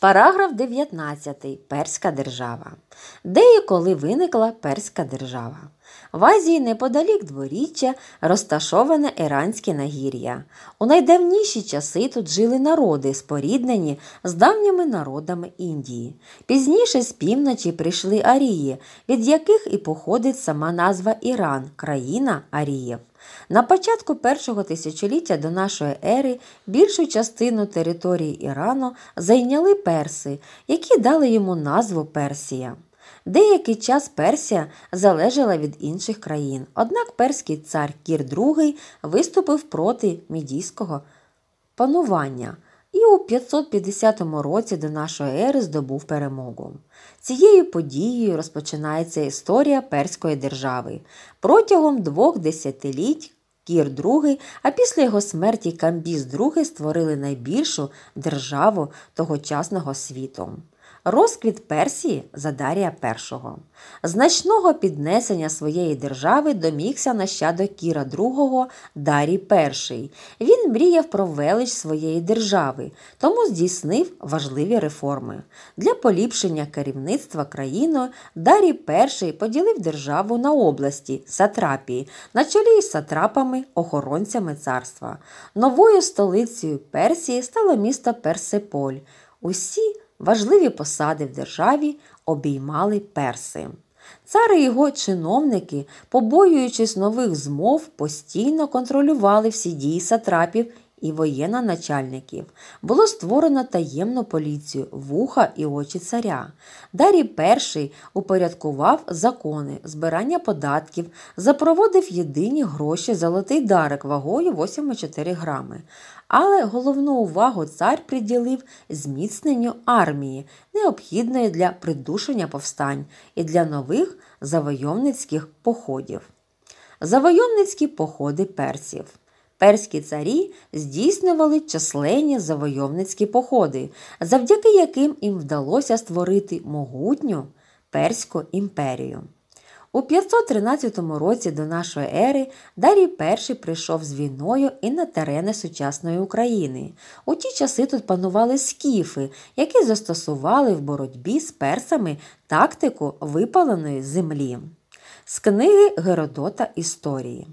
Параграф 19. Перська держава. Де і коли виникла Перська держава? В Азії неподалік дворіччя розташоване Іранське нагір'я. У найдавніші часи тут жили народи, споріднені з давніми народами Індії. Пізніше з півночі прийшли арії, від яких і походить сама назва Іран, країна Аріїв. На початку першого тисячоліття до нашої ери більшу частину території Ірану зайняли перси, які дали йому назву Персія. Деякий час Персія залежала від інших країн, однак перський цар Кір II виступив проти мідійського панування і у 550 році до нашої ери здобув перемогу. Цією подією розпочинається історія перської держави. Протягом двох десятиліть Кір II, а після його смерті Камбіз II створили найбільшу державу тогочасного світу. Розквіт Персії за Дарія І. Значного піднесення своєї держави домігся нащадок Кіра II Дарій І. Він мріяв про велич своєї держави, тому здійснив важливі реформи. Для поліпшення керівництва країною Дарій І поділив державу на області сатрапії, на чолі із сатрапами, охоронцями царства. Новою столицею Персії стало місто Персиполь. Усі важливі посади в державі обіймали перси. Цари і його чиновники, побоюючись нових змов, постійно контролювали всі дії сатрапів і воєнноначальників. Було створено таємну поліцію, вуха і очі царя. Дарій І упорядкував закони, збирання податків, запроводив єдині гроші золотий дарик вагою 8,4 грами. Але головну увагу цар приділив зміцненню армії, необхідної для придушення повстань і для нових завойовницьких походів. Завойовницькі походи персів. Перські царі здійснювали численні завойовницькі походи, завдяки яким їм вдалося створити могутню Перську імперію. У 513 році до нашої ери Дарій І прийшов з війною і на терени сучасної України. У ті часи тут панували скіфи, які застосували в боротьбі з персами тактику випаленої землі. З книги Геродота Історії.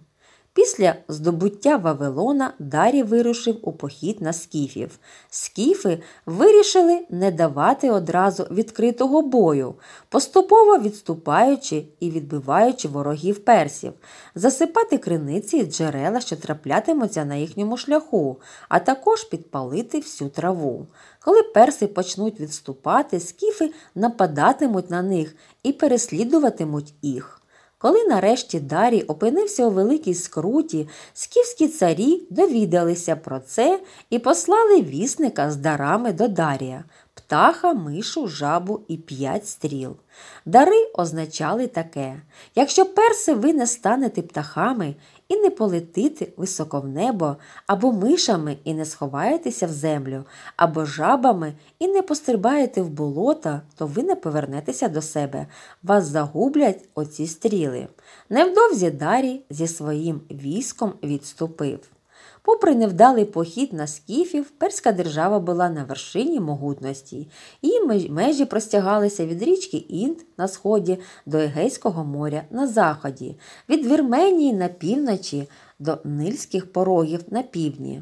Після здобуття Вавилона Дарій вирушив у похід на скіфів. Скіфи вирішили не давати одразу відкритого бою, поступово відступаючи і відбиваючи ворогів персів, засипати криниці і джерела, що траплятимуться на їхньому шляху, а також підпалити всю траву. Коли перси почнуть відступати, скіфи нападатимуть на них і переслідуватимуть їх. Коли нарешті Дарій опинився у великій скруті, скіфські царі довідалися про це і послали вісника з дарами до Дарія птаха, мишу, жабу і п'ять стріл. Дари означали таке: якщо перси ви не станете птахами і не полетите високо в небо, або мишами і не сховаєтеся в землю, або жабами і не пострибаєте в болота, то ви не повернетеся до себе, вас загублять оці стріли. Невдовзі Дарі зі своїм військом відступив. Попри невдалий похід на скіфів, перська держава була на вершині могутності, і межі простягалися від річки Інд на сході до Егейського моря на заході, від Вірменії на півночі до Нильських порогів на півдні.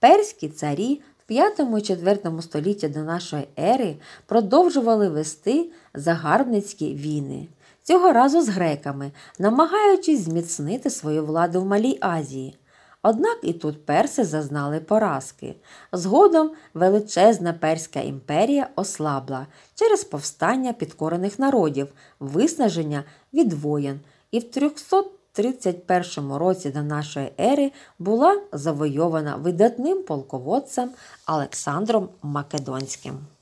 Перські царі в 5-4 столітті до нашої ери продовжували вести загарбницькі війни. Цього разу з греками, намагаючись зміцнити свою владу в Малій Азії. Однак і тут перси зазнали поразки. Згодом величезна Перська імперія ослабла через повстання підкорених народів, виснаження від воєн, і в 331 році до нашої ери була завойована видатним полководцем Олександром Македонським.